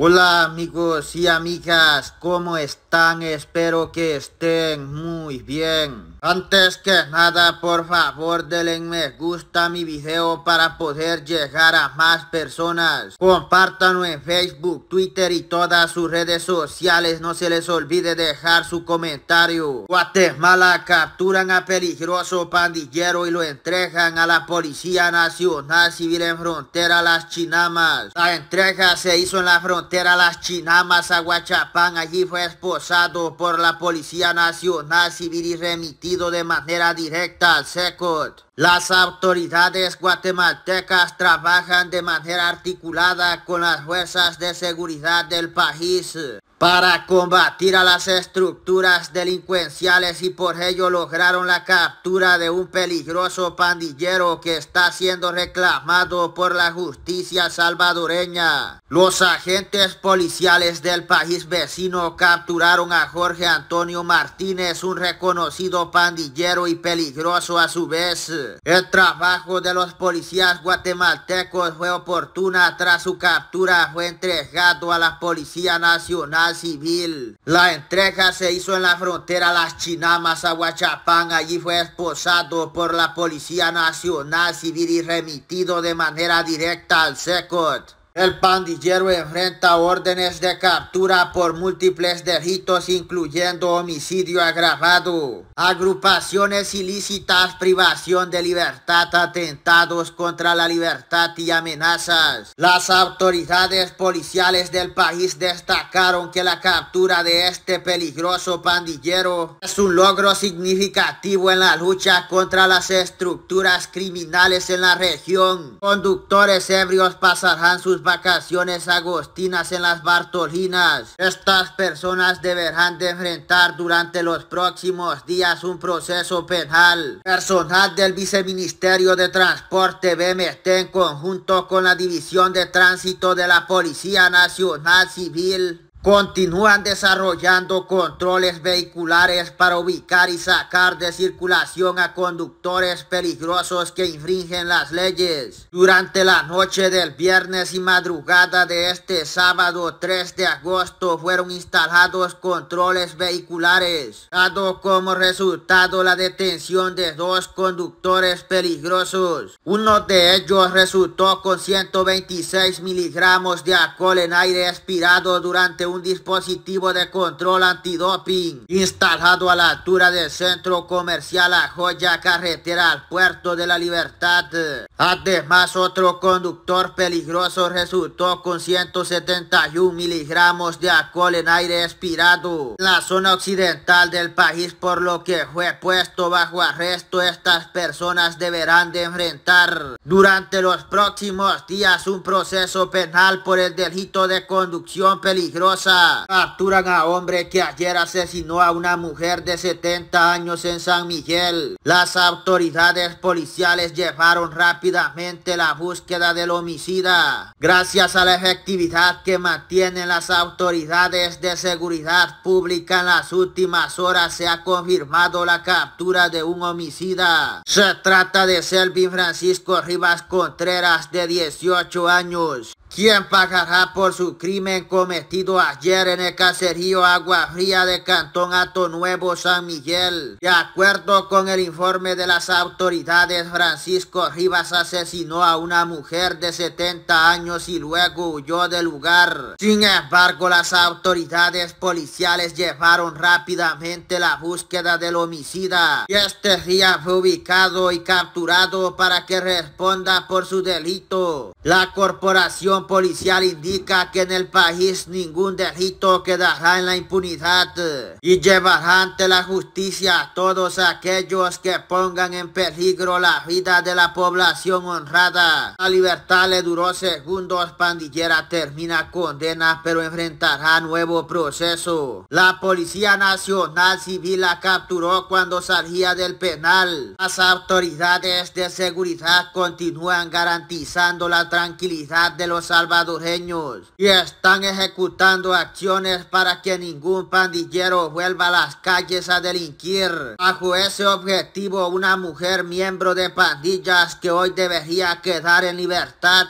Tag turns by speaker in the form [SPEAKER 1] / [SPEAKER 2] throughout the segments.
[SPEAKER 1] Hola amigos y amigas, ¿cómo están? Espero que estén muy bien. Antes que nada, por favor, denle me gusta a mi video para poder llegar a más personas. Compártanlo en Facebook, Twitter y todas sus redes sociales. No se les olvide dejar su comentario. Guatemala capturan a peligroso pandillero y lo entregan a la Policía Nacional Civil en frontera Las Chinamas. La entrega se hizo en la frontera frontera Las Chinamas, a Huachapán Allí fue esposado por la Policía Nacional Civil y remitido de manera directa al SECOT. Las autoridades guatemaltecas trabajan de manera articulada con las fuerzas de seguridad del país para combatir a las estructuras delincuenciales y por ello lograron la captura de un peligroso pandillero que está siendo reclamado por la justicia salvadoreña. Los agentes policiales del país vecino capturaron a Jorge Antonio Martínez, un reconocido pandillero y peligroso a su vez. El trabajo de los policías guatemaltecos fue oportuna tras su captura fue entregado a la Policía Nacional Civil. La entrega se hizo en la frontera Las Chinamas, Huachapán. Allí fue esposado por la Policía Nacional Civil y remitido de manera directa al SECOT. El pandillero enfrenta órdenes de captura por múltiples delitos incluyendo homicidio agravado, agrupaciones ilícitas, privación de libertad, atentados contra la libertad y amenazas. Las autoridades policiales del país destacaron que la captura de este peligroso pandillero es un logro significativo en la lucha contra las estructuras criminales en la región. Conductores ebrios pasarán sus vacaciones agostinas en las Bartolinas. Estas personas deberán de enfrentar durante los próximos días un proceso penal. Personal del Viceministerio de Transporte BMT en conjunto con la División de Tránsito de la Policía Nacional Civil Continúan desarrollando controles vehiculares para ubicar y sacar de circulación a conductores peligrosos que infringen las leyes. Durante la noche del viernes y madrugada de este sábado 3 de agosto fueron instalados controles vehiculares, dado como resultado la detención de dos conductores peligrosos. Uno de ellos resultó con 126 miligramos de alcohol en aire expirado durante un dispositivo de control antidoping instalado a la altura del centro comercial a Joya Carretera al Puerto de la Libertad. Además, otro conductor peligroso resultó con 171 miligramos de alcohol en aire expirado la zona occidental del país, por lo que fue puesto bajo arresto. Estas personas deberán de enfrentar durante los próximos días un proceso penal por el delito de conducción peligrosa Capturan a hombre que ayer asesinó a una mujer de 70 años en San Miguel. Las autoridades policiales llevaron rápidamente la búsqueda del homicida. Gracias a la efectividad que mantienen las autoridades de seguridad pública en las últimas horas se ha confirmado la captura de un homicida. Se trata de Selvin Francisco Rivas Contreras de 18 años, Quién pagará por su crimen cometido ayer en el caserío Agua Fría de Cantón Atonuevo Nuevo San Miguel. De acuerdo con el informe de las autoridades, Francisco Rivas asesinó a una mujer de 70 años y luego huyó del lugar. Sin embargo, las autoridades policiales llevaron rápidamente la búsqueda del homicida. Y este día fue ubicado y capturado para que responda por su delito. La corporación policial indica que en el país ningún delito quedará en la impunidad y llevará ante la justicia a todos aquellos que pongan en peligro la vida de la población honrada. La libertad le duró segundos, pandillera termina condena pero enfrentará nuevo proceso. La Policía Nacional Civil la capturó cuando salía del penal. Las autoridades de seguridad continúan garantizando la tranquilidad de los salvadoreños y están ejecutando acciones para que ningún pandillero vuelva a las calles a delinquir. Bajo ese objetivo, una mujer miembro de pandillas que hoy debería quedar en libertad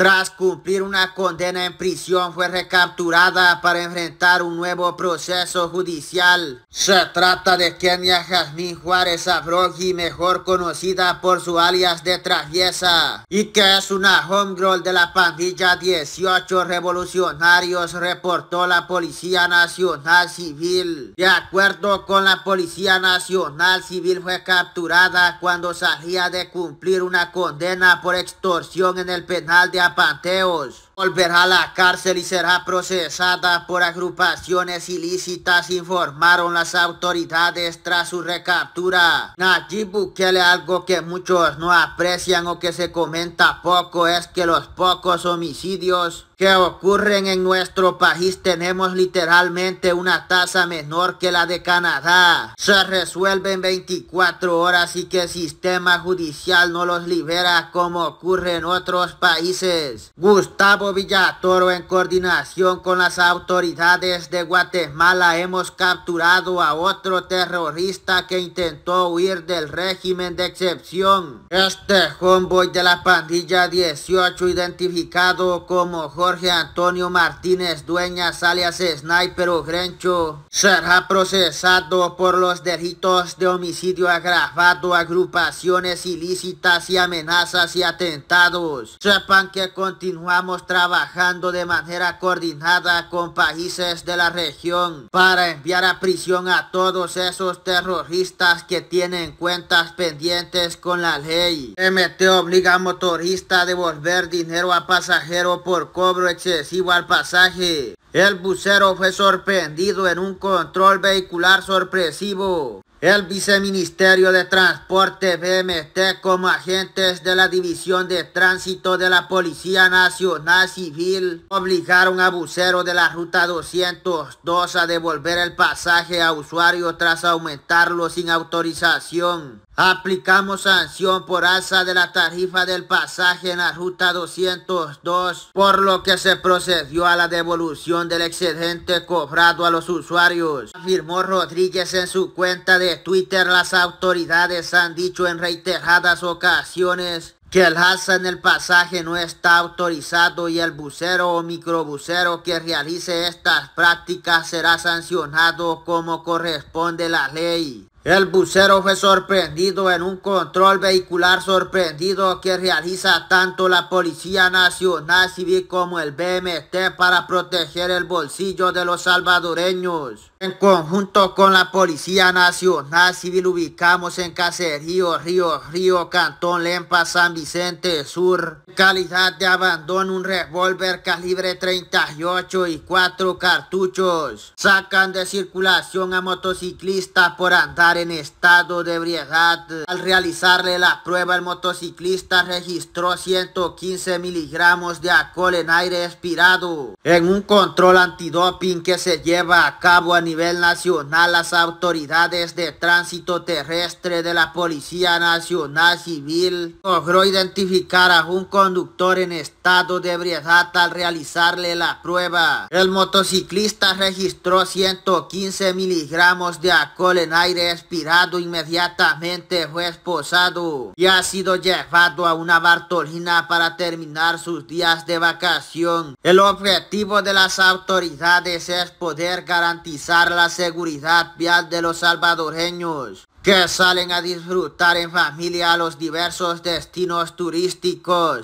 [SPEAKER 1] tras cumplir una condena en prisión fue recapturada para enfrentar un nuevo proceso judicial. Se trata de Kenia Jazmín Juárez Abrogi, mejor conocida por su alias de Traviesa, y que es una homegirl de la pandilla 18 Revolucionarios, reportó la Policía Nacional Civil. De acuerdo con la Policía Nacional Civil fue capturada cuando salía de cumplir una condena por extorsión en el penal de Papa até hoje. volverá a la cárcel y será procesada por agrupaciones ilícitas, informaron las autoridades tras su recaptura. Nayib Bukele, algo que muchos no aprecian o que se comenta poco, es que los pocos homicidios que ocurren en nuestro país tenemos literalmente una tasa menor que la de Canadá. Se resuelven 24 horas y que el sistema judicial no los libera como ocurre en otros países. Gustavo Villatoro, en coordinación con las autoridades de Guatemala, hemos capturado a otro terrorista que intentó huir del régimen de excepción. Este homeboy de la pandilla 18, identificado como Jorge Antonio Martínez Dueñas, alias Sniper Ogrencho, será procesado por los delitos de homicidio agravado, agrupaciones ilícitas y amenazas y atentados. Sepan que continuamos trabajando de manera coordinada con países de la región para enviar a prisión a todos esos terroristas que tienen cuentas pendientes con la ley. MT obliga a motorista a devolver dinero a pasajero por cobro excesivo al pasaje. El bucero fue sorprendido en un control vehicular sorpresivo. El viceministerio de Transporte BMT como agentes de la División de Tránsito de la Policía Nacional Civil obligaron a bucero de la Ruta 202 a devolver el pasaje a usuario tras aumentarlo sin autorización. Aplicamos sanción por alza de la tarifa del pasaje en la ruta 202, por lo que se procedió a la devolución del excedente cobrado a los usuarios. Afirmó Rodríguez en su cuenta de Twitter, las autoridades han dicho en reiteradas ocasiones que el alza en el pasaje no está autorizado y el bucero o microbusero que realice estas prácticas será sancionado como corresponde la ley. El bucero fue sorprendido en un control vehicular sorprendido que realiza tanto la Policía Nacional Civil como el BMT para proteger el bolsillo de los salvadoreños. En conjunto con la Policía Nacional Civil ubicamos en Caserío, Río, Río, Cantón, Lempa, San Vicente Sur. calidad de abandono un revólver calibre 38 y 4 cartuchos. Sacan de circulación a motociclistas por andar en estado de ebriedad. Al realizarle la prueba, el motociclista registró 115 miligramos de alcohol en aire expirado. En un control antidoping que se lleva a cabo a nivel nacional, las autoridades de tránsito terrestre de la Policía Nacional Civil logró identificar a un conductor en estado estado de ebriedad al realizarle la prueba. El motociclista registró 115 miligramos de alcohol en aire expirado inmediatamente fue esposado y ha sido llevado a una Bartolina para terminar sus días de vacación. El objetivo de las autoridades es poder garantizar la seguridad vial de los salvadoreños que salen a disfrutar en familia a los diversos destinos turísticos.